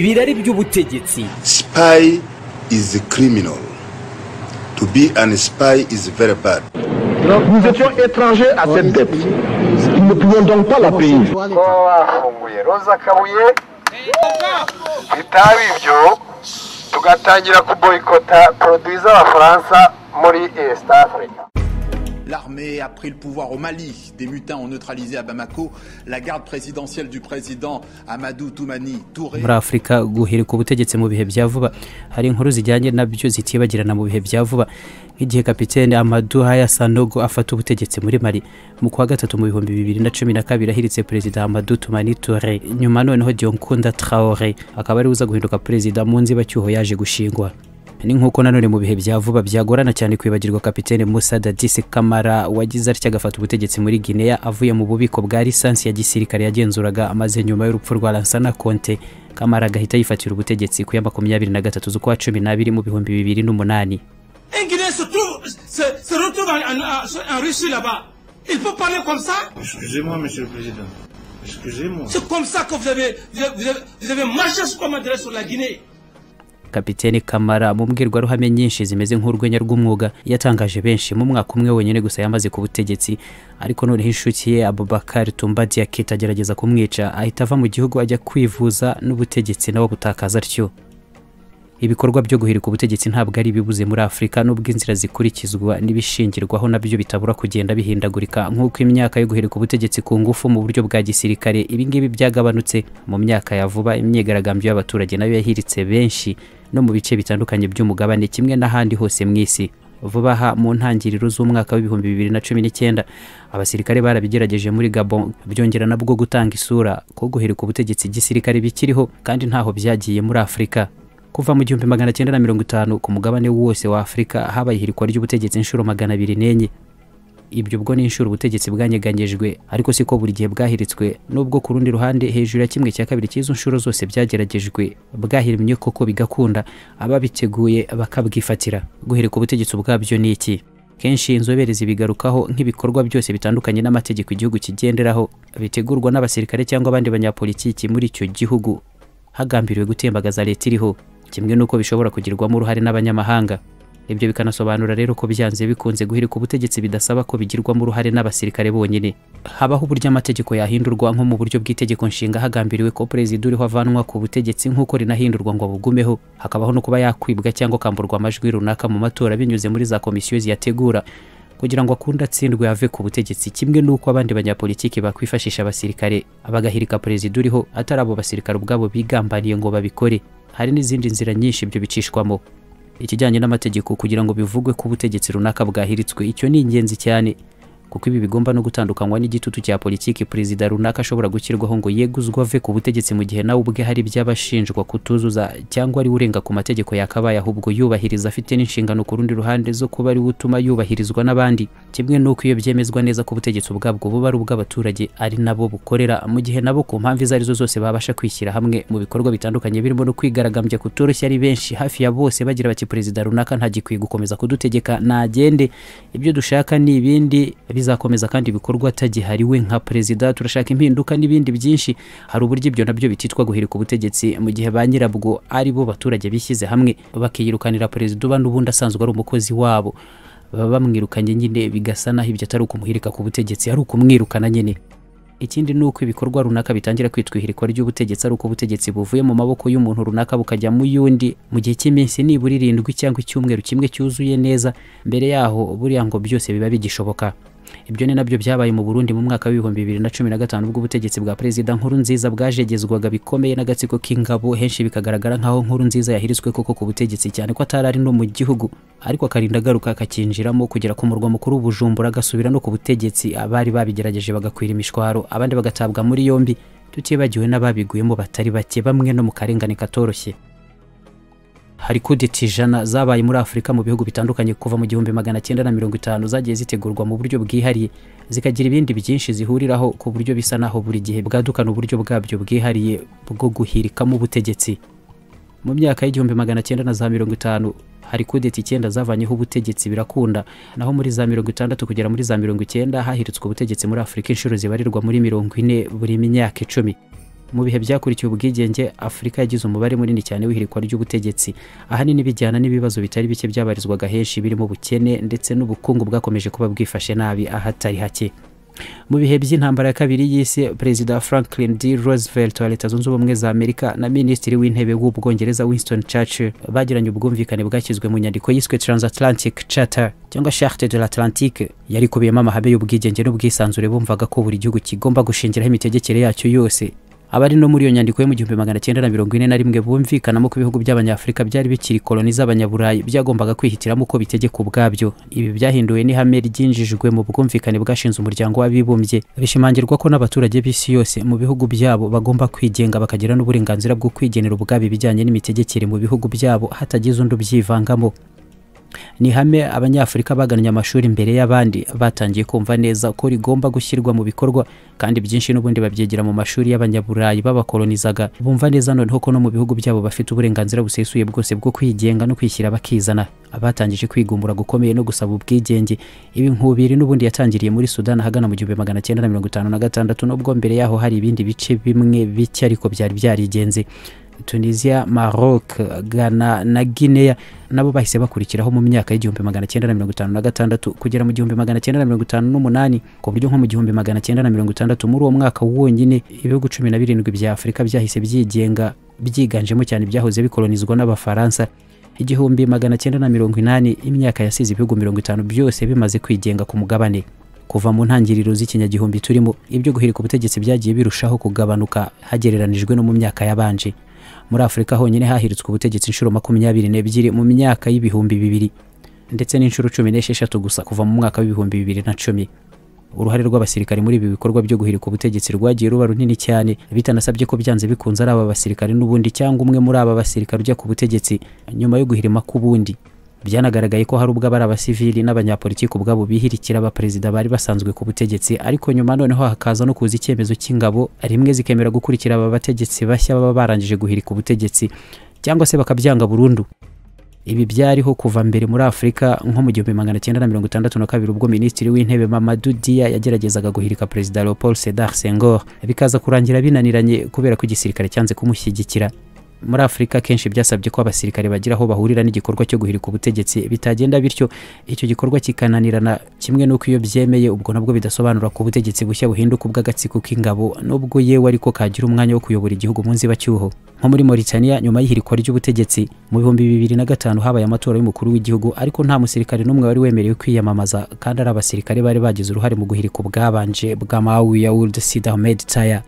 ibirari by'ubutegetsi sipayi izi kirimino to be an spy is very bad nous étions étrangers à cette dette nous ne pouvions donc pas la payer kuba bafunguye roza kabuye bitaba ibyo tugatangira kuboyikota poroduwi z'abafaransa muri east africa L'armée a pris le pouvoir au Mali. Des mutins ont neutralisé à Bamako la garde présidentielle du président Amadou Toumani Touré. Muri Afurika guhirika ubutegetsi mu bihe bya vuba hari inkuru zijyanye nabyo zitibagirana mu bihe bya vuba nk'igihe capitaine Amadou Haya Sanogo afata ubutegetse muri Mali mu kwa gatatu mu bihumbi bibiri na cumi na kabiri ahiritse perezida Amadou Toumani Touré nyuma noneho Dionkunda Traoré akaba ari uza guhinduka perezida mu nzibacyuho yaje gushingwa ni nk'uko nanone mu bihe bya vuba byagorana cyane kwibagirwa kapitene musa dadisi kamara wagize atya agafata ubutegetsi muri guinea avuye mu bubiko bwa lisansi ya gisirikare yagenzuraga amaze nyuma y'urupfu rwa lansana konte kamara agahita yifatira ubutegetsi ku ya makumyabiri na gatatu z'ukwa cumi n'abiri mu bihumbi bibiri n'umunani C'est comme ça que vous avez, vous avez, vous avez marché sur la Guinée. Kapiteni kamara mu mbwirwaruhame nyinshi zimeze nk'urwenya rw'umwuga yatangaje benshi mu mwaka umwe wenyine gusa yamaze ku butegetsi ariko noneho inshuti ye abubakari tumba diakite agerageza kumwica ahita ava mu gihugu ajya kwivuza n'ubutegetsi nawe butakaza atyo ibikorwa byo guhirika ubutegetsi ntabwo ari ibibuze muri afurika nubwo inzira zikurikizwa n'ibishingirwaho nabyo bitabura kugenda bihindagurika nk'uko imyaka yo guhirika ubutegetsi ku ngufu mu buryo bwa gisirikare ibingibi byagabanutse mu myaka ya vuba imyigaragambyo y'abaturage nayo yahiritse benshi no mu bice bitandukanye by'umugabane kimwe n'ahandi hose mu isi vuba aha mu ntangiriro z'umwaka w'ibihumbi bibiri na cumi n'icyenda abasirikare barabigerageje muri gabon byongera nabwo gutanga isura ko guhirika ubutegetsi gisirikare bikiriho kandi ntaho byagiye muri afurika kuva mu gihumbi magana cyenda na mirongo itanu ku mugabane wose wa afurika habaye ihirikwa ry'ubutegetsi inshuro magana abiri n'enye ibyo ubwo ni inshuro ubutegetsi bwanyeganyejwe ariko si ko buri gihe bwahiritswe nubwo ku rundi ruhande hejuru ya kimwe cya kabiri cy'izo nshuro zose byageragejwe bwahirimye koko bigakunda ababiteguye bakabwifatira guhirika ubutegetsi ubwabyo ni iki kenshi inzobere zibigarukaho nk'ibikorwa byose bitandukanye n'amategeko igihugu kigenderaho bitegurwa n'abasirikare cyangwa abandi banyapolitiki muri icyo gihugu hagambiriwe gutembagaza leta iriho kimwe n'uko bishobora kugirwamo uruhare n'abanyamahanga ibyo bikanasobanura rero ko byanze bikunze guhirika ubutegetsi bidasaba ko bigirwamo uruhare n'abasirikare bonyine habaho uburyo amategeko yahindurwa nko mu buryo bw'itegeko nshinga hagambiriwe ko perezida uriho avanwa ku butegetsi nk'uko rinahindurwa ngo bugumeho hakabaho no kuba yakwibwa cyangwa akamburwa amajwi runaka mu matora binyuze muri za komisiyo ziyategura kugira ngo akunde atsindwe ave ku butegetsi kimwe n'uko abandi banyapolitiki bakwifashisha abasirikare abagahirika perezida uriho atari abo basirikare ubwabo bigambaniye ngo babikore hari n'izindi nzira nyinshi ibyo bicishwamo ikijyanye n'amategeko kugira ngo bivugwe ko ubutegetsi runaka bwahiritswe icyo ni ingenzi cyane kuko ibi bigomba no gutandukanywa n'igitutu cya politiki perezida runaka ashobora gushyirwaho ngo yeguzwe ave ku butegetsi mu gihe nawe ubwe hari iby'abashinjwa kutuzuza cyangwa ari urenga ku mategeko yakabaye ahubwo yubahiriza afite n'inshingano ku rundi ruhande zo kuba ari utuma yubahirizwa n'abandi kimwe n'uko iyo byemezwa neza ko ubutegetsi ubwabwo buba ari ubw'abaturage ari nabo bukorera mu gihe nabo ku mpamvu izo arizo zose babasha kwishyira hamwe mu bikorwa bitandukanye birimo no kwigaragambya kutoroshya ari benshi hafi ya bose bagira bati perezida runaka ntagikwiye gukomeza kudutegeka nagende ibyo dushaka ni ibindi bizakomeza kandi bikorwa ibikorwa we nka perezida turashaka impinduka n'ibindi byinshi hari uburyo ibyo nabyo bititwa guhirika ubutegetsi mu gihe ba nyirabwo ari bo baturage bishyize hamwe bakiyirukanira perezida uba n'ubundi asanzwe ari umukozi wabo baba bamwirukanye nyine bigasa naho ibyo atari ukumuhirika ku butegetsi ari ukumwirukana nyine ikindi ni uko ibikorwa runaka bitangira kwitwihirikwa ry'ubutegetsi ari uko ubutegetsi buvuye mu maboko y'umuntu runaka bukajya mu y'undi mu gihe cy'iminsi nibura irindwi cyangwa icyumweru kimwe cyuzuye neza mbere yaho buriya ngo byose biba bigishoboka ibyo ni nabyo byabaye mu burundi mu mwaka w'ibihumbi bibiri na cumi na gatanu ubwo bwa perezida nkuru nziza bwajegezwaga bikomeye n'agatsiko k'ingabo henshi bikagaragara nk'aho nkuru nziza yahiritswe koko ku butegetsi cyane ko atari ari no mu gihugu ariko akarinda agaruka akakinjiramo kugera ku murwa mukuru bujumbura agasubira no ku butegetsi abari babigerageje bagakwira imishwaro abandi bagatabwa muri yombi tutibagiwe n'ababiguyemo batari bake bamwe no mu karengane katoroshye hari kudeta ijana zabaye muri afurika mu bihugu bitandukanye kuva mu gihumbi magana cyenda na mirongo itanu zagiye zitegurwa mu buryo bwihariye zikagira ibindi byinshi zihuriraho ku buryo bisa naho buri gihe bwadukana uburyo bwabyo bwihariye bwo guhirikamo ubutegetsi mu myaka y'igihumbi magana cyenda na za mirongo itanu hari kudeta icyenda zavanyeho ubutegetsi birakunda naho muri za mirongo itandatu kugera muri za mirongo icyenda hahiritswe ubutegetsi muri afurika inshuro zibarirwa muri mirongo ine buri myaka icumi mu bihe byakurikiye ubwigenge afurika yagize umubare munini cyane w'ihirikwa ry'ubutegetsi ahanini bijyana n'ibibazo bitari bike byabarizwaga henshi birimo ubukene ndetse n'ubukungu bwakomeje kuba bwifashe nabi ahatari hake mu bihe by'intambara ya kabiri y'isi perezida franklin d roosevelt wa leta zunze ubumwe za amerika na minisitiri w'intebe w'ubwongereza winston churchill bagiranye ubwumvikane bwashyizwe mu nyandiko yiswe transatlantic charter cyangwa charte de l'atlantique yari ikubiyemo amahame y'ubwigenge n'ubwisanzure bumvaga ko buri gihugu kigomba gushingiraho imitegekere yacyo yose abari no muri iyo nyandiko yo mu gihumbi magana cyenda na mirongo ine na rimwe bumvikanamo ko ibihugu by'abanyafurika byari bikiri koloni z'abanyaburayi byagombaga kwihitiramo uko bitegeka ubwabyo ibi byahinduwe n'ihame ryinjijwe mu bwumvikane bwashinze umuryango w'abibumbye bishimangirwa ko n'abaturage b'isi yose mu bihugu byabo bagomba kwigenga bakagira n'uburenganzira bwo kwigenera ubwabo ibijyanye n'imitegekere mu bihugu byabo hatagize undi ubyivangamo ni ihame abanyafurika bagannye amashuri imbere y'abandi batangiye kumva neza ko rigomba gushyirwa mu bikorwa kandi byinshi n'ubundi babyigira mu mashuri y'abanyaburayi babakolonizaga bumva neza noneho ko no mu bihugu byabo bafite uburenganzira busesuye bwose bwo kwigenga no kwishyira bakizana abatangije kwigumbura gukomeye no gusaba ubwigenge ibi nkubiri n'ubundi yatangiriye muri sudani ahagana mu gihumbi magana cyenda na mirongo itanu na gatandatu nubwo mbere yaho hari ibindi bice bimwe bike ariko byari byarigenze tunisia maroc ghana na guinea nabo bahise bakurikiraho mu myaka y'igihumbi magana cyenda na mirongo itanu na gatandatu kugera mu gihumbi magana cyenda na mirongo itanu n'umunani ku buryo nko mu gihumbi magana cyenda na mirongo itandatu muri uwo mwaka wonyine ibihugu cumi na birindwi bya afurika byahise byigenga byiganjemo cyane byahoze bikoronizwa n'abafaransa igihumbi magana cyenda na mirongo inani imyaka yasize ibihugu mirongo itanu byose bimaze kwigenga ku mugabane kuva mu ntangiriro z'ikinyagihumbi turimo ibyo guhirika ubutegetsi byagiye birushaho kugabanuka hagereranijwe no mu myaka yabanje muri afurika honyine hahiritswe ubutegetsi inshuro makumyabiri n'ebyiri mu myaka y'ibihumbi bibiri ndetse n'inshuro cumi n'esheshatu gusa kuva mu mwaka w'ibihumbi bibiri na cumi uruhare rw’abasirikare muri ibi bikorwa byo guhirika ubutegetsi rwagiye ruba runini cyane bitanasabye ko byanze bikunze ari aba basirikare n'ubundi cyangwa umwe muri aba basirikari ujya ku butegetsi nyuma yo guhirima bundi. byanagaragaye ko hari ubwo abari abasivili n'abanyapolitiki ubwabo bihirikira abaperezida bari basanzwe ku butegetsi ariko nyuma noneho hakaza no kuza icyemezo cy'ingabo rimwe zikemera gukurikira aba bategetsi bashya baba barangije guhirika ubutegetsi cyangwa se bakabyanga burundu ibi byariho kuva mbere muri afurika nko mu gihumbi magana cyenda na mirongo itandatu na kabiri ubwo minisitiri w'intebe mamadou dia yageragezaga guhirika perezida leopold sedar senghor bikaza kurangira binaniranye kubera ko igisirikare cyanze kumushyigikira muri afurika kenshi byasabye ko abasirikare bagira aho bahurira n'igikorwa cyo guhirika ubutegetsi bitagenda bityo icyo gikorwa kikananirana kimwe n'uko iyo byemeye ubwo nabwo bidasobanura ko ubutegetsi bushya buhinduka ubw'agatsiko k'ingabo n'ubwo yewe ariko kagira umwanya wo kuyobora igihugu mu nzibacyuho nko muri Mauritania nyuma y'ihirikwa ry'ubutegetsi mu bihumbi bibiri na gatanu habaye amatora y'umukuru w'igihugu ariko nta musirikare n'umwe wari wemerewe kwiyamamaza kandi ari abasirikare bari bagize uruhare mu guhirika ubwabanje bwa Mawu Yaoud Sidi Ahmed Taya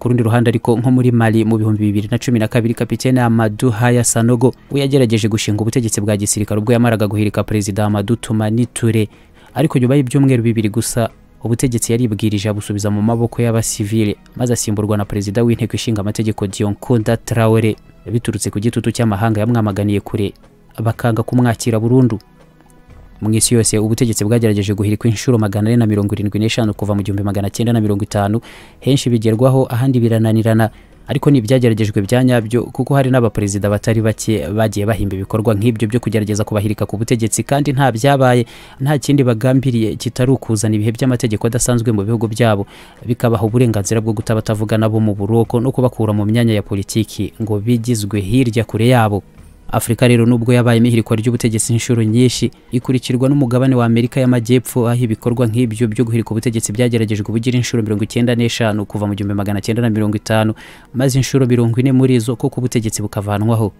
ku rundi ruhande ariko nko muri mali mu bihumbi bibiri na cumi na kabiri kapitene amadu haya sanogo we yagerageje gushinga ubutegetsi bwa gisirikare ubwo yamaraga guhirika perezida amadu tumani ture ariko nyuma y'ibyumweru bibiri gusa ubutegetsi yaribwirije abusubiza mu maboko y'abasivile maze asimburwa na perezida w'inteko ishinga amategeko diyonkunda traore biturutse ku gitutu cy'amahanga yamwamaganiye kure bakanga kumwakira burundu mu isi yose ubutegetsi bwagerageje guhirikwa inshuro magana ane na mirongo irindwi n'eshanu kuva mu gihumbi magana cyenda na mirongo itanu henshi bigerwaho ahandi birananirana ariko ni ibyageragerejwe bya nyabyo kuko hari n'abaperezida batari bake bagiye bahimba ibikorwa nk'ibyo byo kugerageza kubahirika ku butegetsi kandi nta byabaye nta kindi bagambiriye kitari ukuzana ibihe by'amategeko adasanzwe mu bihugu byabo bikabaha uburenganzira bwo gutabatavuga n’abo mu buroko no kubakura mu myanya ya politiki ngo bigizwe hirya kure yabo afurika rero nubwo yabayemo ihirikwa ry'ubutegetsi inshuro nyinshi ikurikirwa n'umugabane wa amerika y'amajyepfo aho ibikorwa nk'ibyo byo guhirika ubutegetsi byageragejwe bugira inshuro mirongo icyenda n'eshanu kuva mu gihumbi magana cyenda na mirongo itanu maze inshuro mirongo ine muri zo kuko ubutegetsi bukavanwaho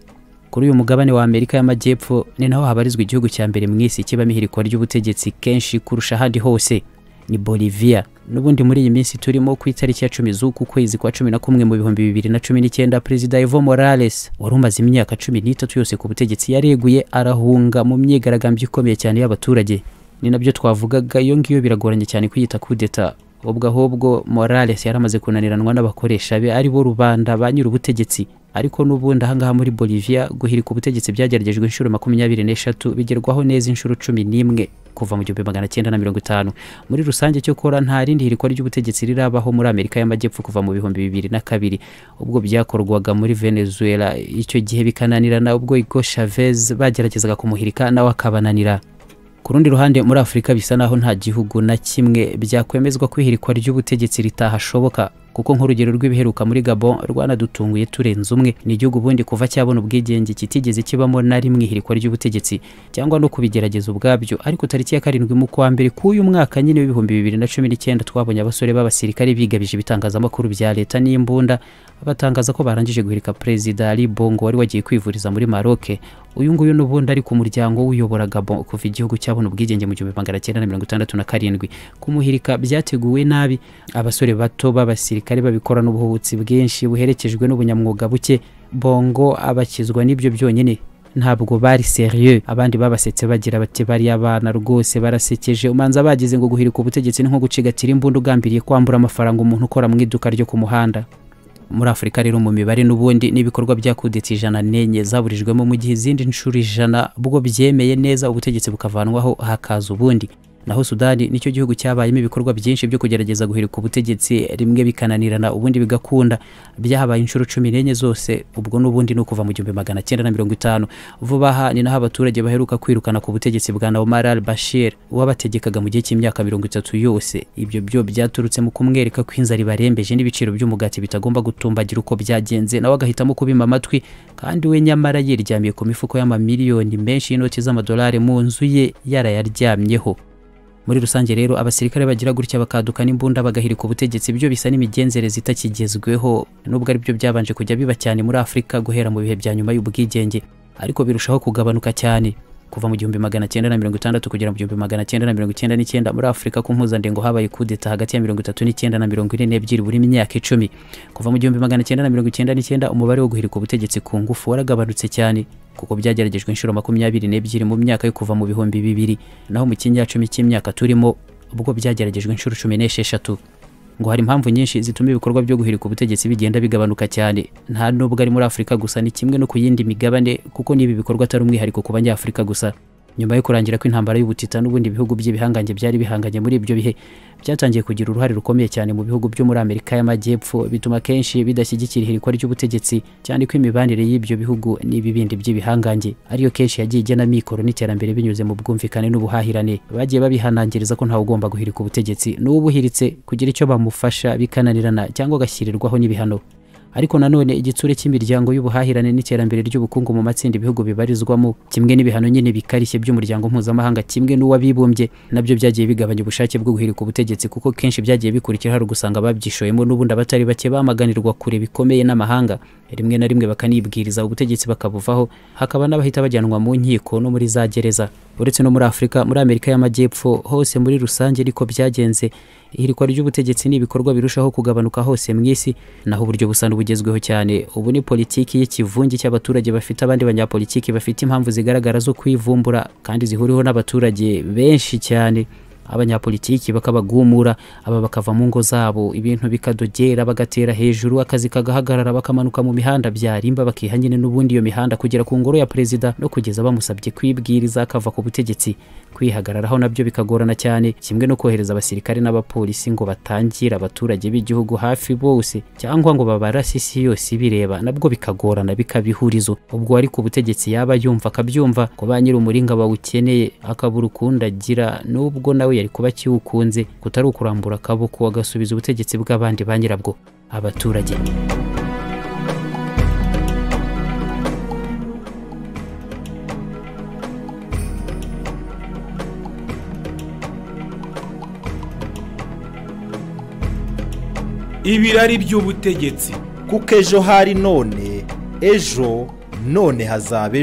kuri uyu mugabane wa amerika y'amajyepfo ni naho habarizwa igihugu cya mbere mu isi kibamo ihirikwa ry'ubutegetsi kenshi kurusha ahandi hose ni Bolivia n'ubundi muri iyi minsi turimo ku itariki ya cumi z'uku kwezi kwa cumi na kumwe mu bihumbi bibiri na cumi n'icyenda perezida Evo Morales wari umaze imyaka cumi n'itatu yose ku butegetsi yareguye arahunga mu myigaragambyo ikomeye cyane y'abaturage ni nabyo twavugaga iyo ngiyo biragoranye cyane kuyita kudeta ubwo ahubwo Morales yaramaze kunaniranwa n'abakoresha be aribo rubanda ba nyir'ubutegetsi ariko n'ubundi ahangaha muri Bolivia guhirika ubutegetsi byageragejwe inshuro makumyabiri n'eshatu bigerwaho neza inshuro cumi n'imwe kuva mu gihumbi magana cyenda na mirongo itanu muri rusange cyo kora nta rindi hirikwa ry'ubutegetsi rirabaho muri amerika y'amajyepfo kuva mu bihumbi bibiri na kabiri ubwo byakorwaga muri venezuela icyo gihe bikananirana ubwo igo chavez bageragezaga kumuhirika nawe akabananira ku rundi ruhande muri afurika bisa naho nta gihugu na kimwe byakwemezwa kwihirikwa ry'ubutegetsi ritahashoboka kuko nk'urugero rw'ibiheruka muri gabo rwanadutunguye turenze umwe ni igihugu ubundi kuva cyabona ubwigenge kitigeze kibamo na rimwe ihirikwa ry'ubutegetsi cyangwa no kubigerageza ubwabyo ariko tariki ya karindwi mu kwa mbere k'uyu mwaka nyine w'ibihumbi bibiri na cumi n'icyenda twabonye abasore b'abasirikare bigabije ibitangazamakuru bya leta n'imbunda batangaza ko barangije guhirika perezida Ali Bongo wari wagiye kwivuriza muri Maroc uyu nguyu n'ubundi ari ku muryango uyobora Gabon kuva igihugu cyabona ubwigenge mu gihumbi magana cyenda na mirongo itandatu na karindwi kumuhirika byateguwe nabi abasore bato b'abasirikare babikora n'ubuhubutsi bwinshi buherekejwe n'ubunyamwuga buke Bongo abakizwa n'ibyo byonyine ntabwo bari serieux abandi babasetse bagira bati bari abana rwose barasekeje umanza bagize ngo guhirika ubutegetsi ni nko gucigatira imbunda ugambiriye kwambura amafaranga umuntu ukora mu iduka ryo ku muhanda muri afurika rero mu mibare n'ubundi n'ibikorwa bya kudeta ijana n'enye zaburijwemo mu gihe izindi nshuro ijana bwo byemeye neza ubutegetsi bukavanwaho hakaza ubundi naho sudani nicyo gihugu cyabayemo ibikorwa byinshi byo kugerageza guhirika ubutegetsi rimwe bikananirana ubundi bigakunda byahabaye inshuro cumi n'enye zose ubwo n'ubundi ni ukuva mu gihumbi magana cyenda na mirongo itanu vuba aha ni naho abaturage baheruka kwirukana ku butegetsi bwa Omar al-Bashir wabategekaga mu gihe cy'imyaka mirongo itatu yose ibyo byo byaturutse mu kumwereka ko inzara ibarembeje n'ibiciro by'umugati bitagomba gutumbagira uko byagenze nawe agahitamo kubima amatwi kandi we nyamara yiryamiye ku mifuko y'amamiliyoni menshi y'inoti z'amadolari mu nzu ye yarayaryamyeho muri rusange rero abasirikare bagira gutya bakaduka n'imbunda bagahirika ubutegetsi ibyo bisa n'imigenzereze itakigezweho nubwo ari byo byabanje kujya biba cyane muri afurika guhera mu bihe bya nyuma y'ubwigenge ariko birushaho kugabanuka cyane kuva mu gihumbi magana cyenda na mirongo itandatu kugera mu gihumbi magana cyenda na mirongo icyenda n'icyenda muri afurika ku mpuzandengo habaye kudeta hagati ya mirongo itatu n'icyenda na mirongo ine n'ebyiri buri myaka icumi kuva mu gihumbi magana cyenda na mirongo icyenda n'icyenda umubare wo guhirika ubutegetsi ku ngufu waragabanutse cyane kuko byageragejwe inshuro makumyabiri n'ebyiri mu myaka yo kuva mu bihumbi bibiri naho mu kinyacumi cy'imyaka turimo ubwo byageragejwe inshuro cumi n'esheshatu ngo hari impamvu nyinshi zituma ibikorwa byo guhirika ubutegetsi bigenda bigabanuka cyane nta nubwo ari muri afurika gusa ni kimwe no ku yindi migabane kuko n'ibi bikorwa atari umwihariko ku banyafurika gusa nyuma yo kurangira kw'intambara y'ubutita n'ubundi bihugu by'ibihangange byari bihanganye muri ibyo bihe byatangiye kugira uruhare rukomeye cyane mu bihugu byo muri Amerika y'Amajyepfo bituma kenshi bidashyigikira ihirikwa ry'ubutegetsi cyane ko imibanire y'ibyo bihugu n'ibibindi by'ibihangange ariyo kenshi yagiye igena mikoro n'iterambere binyuze mu bwumvikane n'ubuhahirane bagiye babihanangiriza ko ntawe ugomba guhirika ubutegetsi n'uwo ubuhiritse kugira icyo bamufasha bikananirana cyangwa agashyirirwaho n'ibihano ariko nanone igitsure cy'imiryango y'ubuhahirane n'iterambere ry'ubukungu mu matsinda ibihugu bibarizwamo kimwe n'ibihano nyine bikarishye by'umuryango mpuzamahanga kimwe n'uw'abibumbye nabyo byagiye bigabanya ubushake bwo guhirika ubutegetsi kuko kenshi byagiye bikurikira hari ugusanga babyishoyemo n'ubundi abatari bake bamaganirwa kure bikomeye n'amahanga rimwe na rimwe bakanibwiriza ubutegetsi bakabuvaho hakaba n'abahita bajyanwa mu nkiko no muri za gereza uretse no muri afurika muri amerika y'amajyepfo hose muri rusange ariko byagenze ihirikwa ry'ubutegetsi ni ibikorwa birushaho kugabanuka hose mu isi naho uburyo busa n'ubugezweho cyane ubu ni politiki y'ikivunge cy'abaturage bafite abandi banyapolitiki bafite impamvu zigaragara zo kwivumbura kandi zihuriweho n'abaturage benshi cyane abanyapolitiki bakabagumura aba bakava mu ngo zabo ibintu bikadogera bagatera hejuru akazi kagahagarara bakamanuka mu mihanda byarimba bakiha nyine n'ubundi iyo mihanda kugera ku ngoro ya perezida no kugeza bamusabye kwibwiriza akava ku butegetsi kwihagararaho nabyo bikagorana cyane kimwe no kohereza abasirikare n'abapolisi ngo batangire abaturage b'igihugu hafi bose cyangwa ngo babarase isi yose bireba nabwo bikagorana bikabihurizo ubwo wari ku butegetsi yaba yumva akabyumva ko ba nyir'umuringa bawukeneye akabura ukundi agira n'ubwo nawe yari kuba kiwukunze kutari ukurambura akaboko agasubiza ubutegetsi bw'abandi ba nyirabwo abaturage ibirari by'ubutegetsi kuko ejo hari none ejo none hazaba